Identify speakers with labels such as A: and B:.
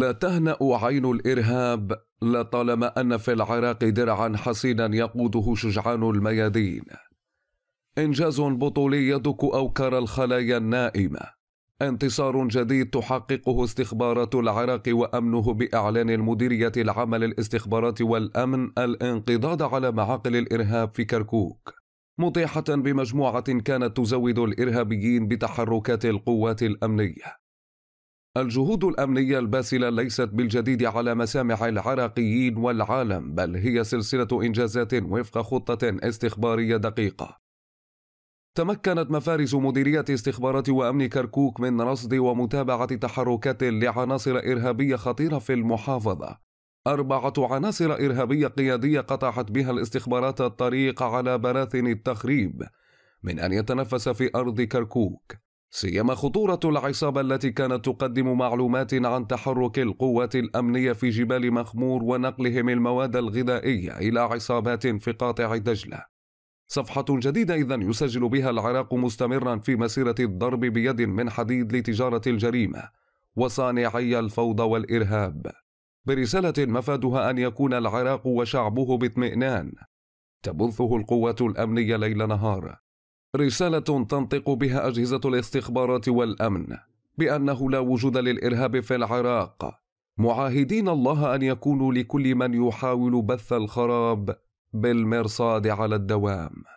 A: لا تهنأ عين الإرهاب لطالما أن في العراق درعا حصينا يقوده شجعان الميادين إنجاز بطولي يدك أوكر الخلايا النائمة انتصار جديد تحققه استخبارات العراق وأمنه بإعلان المديرية العامة للاستخبارات والأمن الانقضاض على معاقل الإرهاب في كركوك مطيحة بمجموعة كانت تزود الإرهابيين بتحركات القوات الأمنية الجهود الأمنية الباسلة ليست بالجديد على مسامع العراقيين والعالم بل هي سلسلة إنجازات وفق خطة استخبارية دقيقة تمكنت مفارز مديرية استخبارات وأمن كركوك من رصد ومتابعة تحركات لعناصر إرهابية خطيرة في المحافظة أربعة عناصر إرهابية قيادية قطعت بها الاستخبارات الطريق على براثن التخريب من أن يتنفس في أرض كركوك سيما خطورة العصابة التي كانت تقدم معلومات عن تحرك القوات الأمنية في جبال مخمور ونقلهم المواد الغذائية إلى عصابات في قاطع دجلة. صفحة جديدة إذا يسجل بها العراق مستمرا في مسيرة الضرب بيد من حديد لتجارة الجريمة وصانعي الفوضى والإرهاب. برسالة مفادها أن يكون العراق وشعبه باطمئنان تبثه القوات الأمنية ليل نهار رسالة تنطق بها أجهزة الاستخبارات والأمن بأنه لا وجود للإرهاب في العراق معاهدين الله أن يكونوا لكل من يحاول بث الخراب بالمرصاد على الدوام